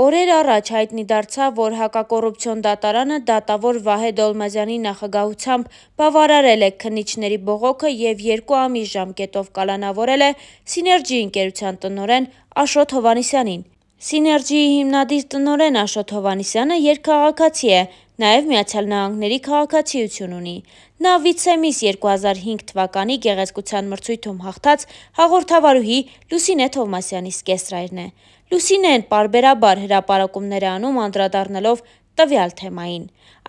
Օրեր առաջ հայտնի դարձավ, որ հակակոռուպցիոն դատարանը դատավոր Վահե Դոլմազյանի նախագահությամբ բավարարել է քննիչների բողոքը եւ 2 ամիս ժամկետով կալանավորել է Սիներգի ընկերության տնօրեն Աշոտ Հովանիսյանին։ Սիներջիի հիմնադիր տնորեն Աշոտ Հովանիսյանը երկքաղաքացի է, նաև Միացյալ Նահանգների քաղաքացիություն ունի։ Նա վիցեմիս 2005 թվականի գեղեցկության մրցույթում հաղթած հաղորդավարուհի Լուսինե Թովմասյանի սկեստրայրն է։ Լուսինեն բարբերաբար հրապարակումներ է անում անդրադառնալով տվյալ թեմային։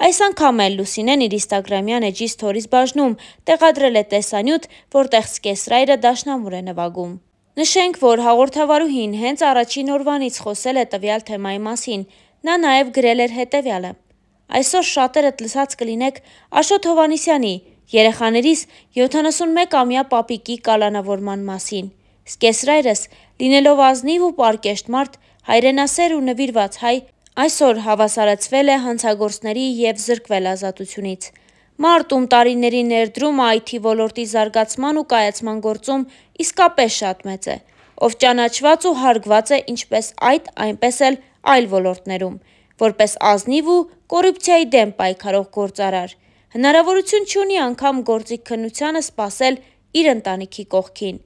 Այս անգամ էլ Լուսինեն իր Instagram-յան էջի սթորիզ բաժնում տեղադրել է տեսանյութ, որտեղ սկեսրայրը դաշնամուր է նվագում։ Նշենք, որ հաղորդավարուհին հենց առաջին օրվանից խոսել է տվյալ թեմայի մասին։ Նա նաև գրել էր հետևյալը. Այսօր շատերդ լսած կլինեք Աշոտ Հովանիսյանի երեխաներիս 71-ամյա պապիկի կալանավորման մասին։ Սկեսրայրս, լինելով ազնիվ ու պարկեշտ մարդ, հայրենասեր ու նվիրված հայ, այսօր հավասարացվել է հանցագործների եւ զրկվել ազատությունից։ Մարտում տարիների ներդրումը IT ոլորտի զարգացման ու կայացման գործում իսկապես շատ մեծ է, ով ճանաչված ու հարգված է ինչպես այդ, այնպես էլ այլ ոլորտներում, որպես ազնիվ ու կոռուպցիայի դեմ պայքարող գործարար։ Հնարավորություն չունի անգամ գործիք քննությանը սпасել իր ընտանիքի կողքին։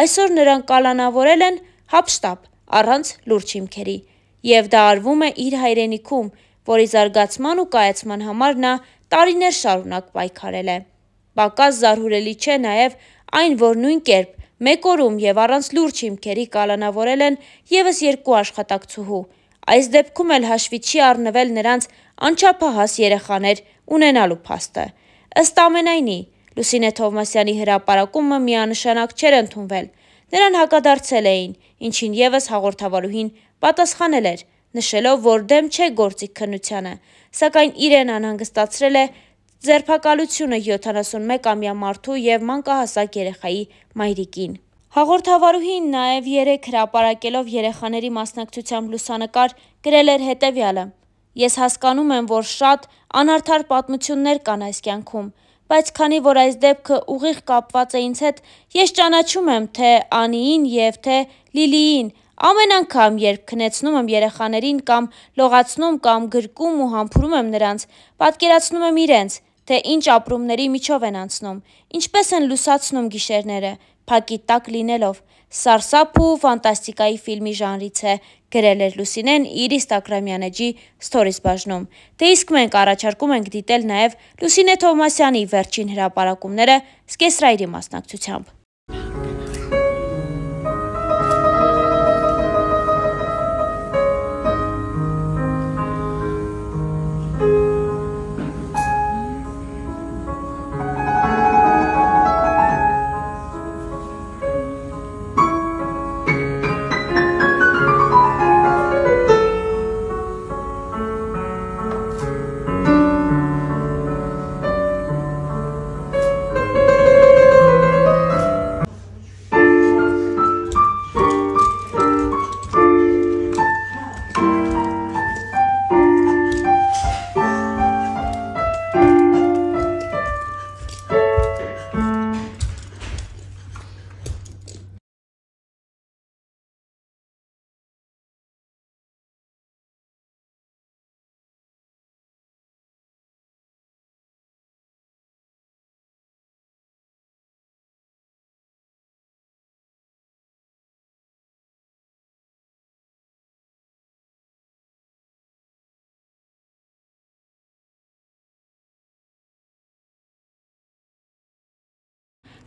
Այսօր նրանք կալանավորել են հապշտապ առանց լուրջ հիմքերի, եւ դա արվում է իր հայրենիքում, որի զարգացման ու կայացման համար նա տարիներ շարունակ պայքարել է։ Պակաս զարհուրելի չէ նաև այն, որ նույն կերպ մեկ օրում եւ առանց լուրջ հիմքերի կալանավորել են եւս երկու աշխատակցուհու։ Այս դեպքում էլ հաշվի չի առնվել նրանց անչափահաս երեխաներ ունենալու փաստը։ Ըստ ամենայնի, Լուսինե Թովմասյանի հրապարակումը միանշանակ չէր ընդունվել։ Նրան հակադարձել էին, ինչին եւս հաղորդավարուհին պատասխանել էր նշելով, որ դեմ չէ գործիք քննությանը, սակայն իրեն անհանգստացրել է ձերբակալությունը 71-ամյա մարդու եւ մանկահասակ երեխայի մայրիկին։ Հաղորդավարուհին նաև երեք հրապարակելով երեխաների մասնակցությամբ լուսանկար գրել էր հետևյալը. Ես հասկանում եմ, որ շատ անարդար պատմություններ կան այս կյանքում, բայց քանի որ այս դեպքը ուղիղ կապված է ինձ հետ, ես ճանաչում եմ թե Անիին եւ թե Լիլիին, Ամեն անգամ, երբ քնեցնում եմ երեխաներին կամ լողացնում կամ գրկում ու համբուրում եմ նրանց, պատկերացնում եմ իրենց, թե ինչ ապրումների միջով են անցնում, ինչպես են լուսացնում գիշերները, փակի տակ լինելով։ Սարսափ ու ֆանտաստիկայի ֆիլմի ժանրից է, գրել էր Լուսինեն իր Instagram-յանեջի stories բաժնում։ Դե իսկ մենք առաջարկում ենք դիտել նաև Լուսինե Թովմասյանի վերջին հրապարակումները Սկեսրայրի մասնակցությամբ։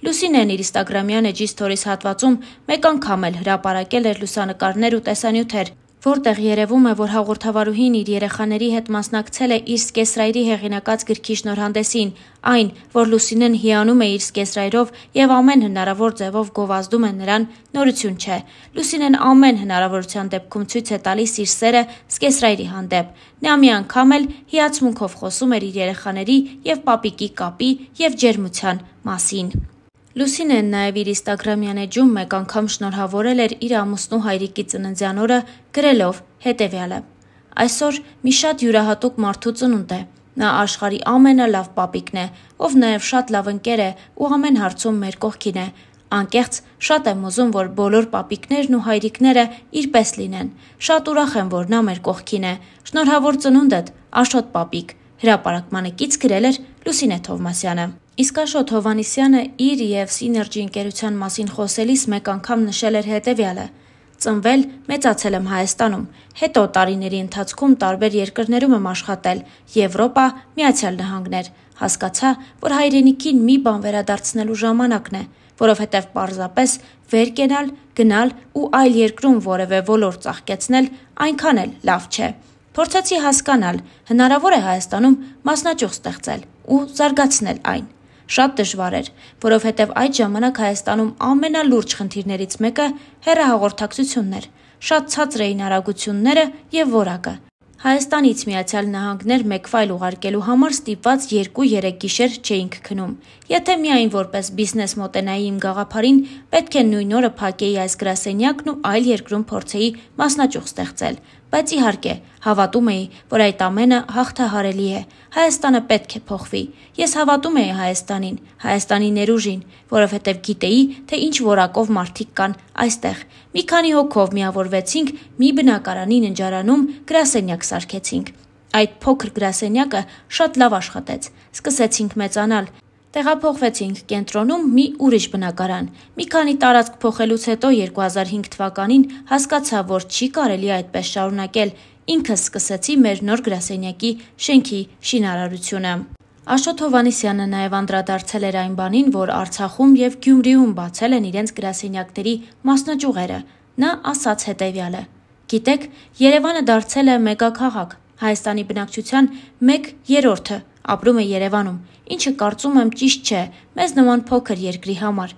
Լուսինեն իր Instagram-յան էջի stories հատվածում մեկ անգամ էլ հրապարակել էր լուսանկարներ ու տեսանյութեր, որտեղ երևում է, որ հաղորդավարուհին իր երեխաների հետ մասնակցել է իր սկեսրայրի հեղինակած գրքի շնորհանդեսին, այն, որ Լուսինեն հիանում է իր սկեսրայրով եւ ամեն հնարավոր ձևով գովազդում է նրան, նորություն չէ։ Լուսինեն ամեն հնարավորության դեպքում ցույց է տալիս իր սերը սկեսրայրի հանդեպ։ Նա մի անգամ էլ հիացմունքով խոսում էր իր երեխաների եւ պապիկի կապի եւ ջերմության մասին։ Լուսինեն նաև իր Instagram-յան էջում մեկ անգամ շնորհավորել էր իր ամուսնու հայրիկի ծննդյան օրը գրելով հետևյալը. Այսօր մի շատ յուրահատուկ մարդու ծնունդ է։ Նա աշխարի ամենալավ պապիկն է, ով նաև շատ լավ ընկեր է ու ամեն հարցում մեր կողքին է։ Անկեղծ շատ եմ ուզում, որ բոլոր պապիկներն ու հայրիկները իրպես լինեն։ Շատ ուրախ եմ, որ նա մեր կողքին է։ Շնորհավոր ծնունդդ, Աշոտ պապիկ։ Հրապարակմանը կից գրել էր Լուսինե Թովմասյանը։ Իսկ Աշոտ Հովանիսյանը իր եւ Synergy ընկերության մասին խոսելիս մեկ անգամ նշել էր հետեւյալը. ծնվել, մեծացել եմ Հայաստանում, հետո տարիների ընթացքում տարբեր երկրներում եմ աշխատել՝ Եվրոպա, Միացյալ Նահանգներ։ Հասկացա, որ հայրենիքին մի բան վերադարձնելու ժամանակն է, որովհետև պարզապես վեր կենալ, գնալ ու այլ երկրում որևէ ոլորտ ծաղկեցնել այնքան էլ լավ չէ։ Փորձեցի հասկանալ, հնարավոր է Հայաստանում մասնաճյուղ ստեղծել ու զարգացնել այն։ Շատ դժվար էր, որովհետև այդ ժամանակ Հայաստանում ամենալուրջ խնդիրներից մեկը հերահաղորդակցությունն էր։ Շատ ցածր էին արագությունները եւ որակը։ Հայաստանից Միացյալ Նահանգներ մեկ ֆայլ ուղարկելու համար ստիպված 2-3 գիշեր չէինք քնում։ Եթե միայն որպես բիզնես մոտենայի իմ գաղափարին, պետք է նույն օրը փակեի այս գրասենյակն ու այլ երկրում փորձեի մասնաճյուղ ստեղծել։ Բայց իհարկե, հավատում էի, որ այդ ամենը հաղթահարելի է։ Հայաստանը պետք է փոխվի։ Ես հավատում էի Հայաստանին, Հայաստանի ներուժին, որովհետև գիտեի, թե ինչ որակով մարդիկ կան այստեղ։ Մի քանի հոգով միավորվեցինք մի բնակարանի ննջարանում գրասենյակ սարքեցինք։ Այդ փոքր գրասենյակը շատ լավ աշխատեց։ Սկսեցինք մեծանալ, Տեղափոխվեցինք կենտրոնում մի ուրիշ բնակարան։ Մի քանի տարածք փոխելուց հետո 2005 թվականին հասկացա, որ չի կարելի այդպես շարունակել։ Ինքս սկսեցի մեր նոր գրասենյակի շենքի շինարարությունը։ Աշոտ Հովանիսյանը նաև անդրադարձել էր այն բանին, որ Արցախում եւ Գյումրիում բացել են իրենց գրասենյակների մասնաճյուղերը։ Նա ասաց հետեւյալը. Գիտեք, Երևանը դարձել է մեգաքաղաք, Հայաստանի բնակչության 1/3-ը ապրում է Երևանում, ինչը կարծում եմ ճիշտ չէ մեզ նման փոքր երկրի համար։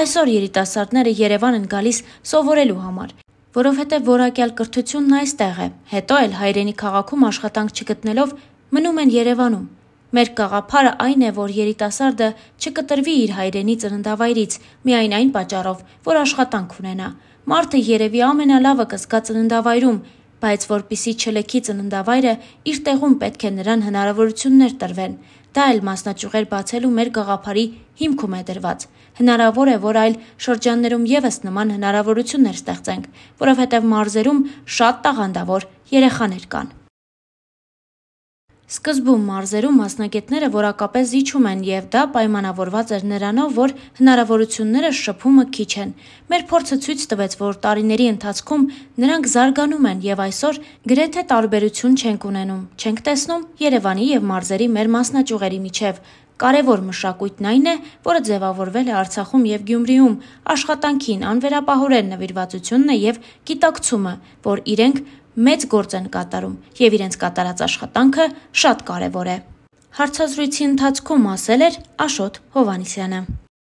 Այսօր երիտասարդները Երևան են գալիս սովորելու համար, որովհետև որակյալ կրթությունն այստեղ է։ Հետո էլ հայրենի քաղաքում աշխատանք չգտնելով մնում են Երևանում։ Մեր գաղափարը այն է, որ երիտասարդը չկտրվի իր հայրենի ծննդավայրից միայն այն պատճառով, որ աշխատանք ունենա։ Մարդը երևի ամենալավը կզգա ծննդավայրում, բայց որpիսի չլեքի ծննդավայրը իր տեղում պետք է նրան հնարավորություններ տրվեն։ Դա էլ մասնաճյուղեր բացելու մեր գաղափարի հիմքում է դրված։ Հնարավոր է, որ այլ շրջաններում եւս նման հնարավորություններ ստեղծենք, որովհետեւ մարզերում շատ տաղանդավոր երեխաներ կան։ Սկզբում մարզերում մասնագետները որակապես զիջում են եւ դա պայմանավորված էր նրանով, որ հնարավորությունները շփումը քիչ են։ Մեր փորձը ցույց տվեց, որ տարիների ընթացքում նրանք զարգանում են եւ այսօր գրեթե տարբերություն չենք ունենում։ Չենք տեսնում Երևանի եւ մարզերի մեր մասնաճյուղերի միջև։ Կարևոր մշակույթն այն է, որը ձևավորվել է Արցախում եւ Գյումրիում, աշխատանքին անվերապահորեն նվիրվածությունն է եւ գիտակցումը, որ իրենք մեծ գործ են կատարում եւ իրենց կատարած աշխատանքը շատ կարեւոր է։ Հարցազրույցի ընթացքում ասել էր Աշոտ Հովանիսյանը։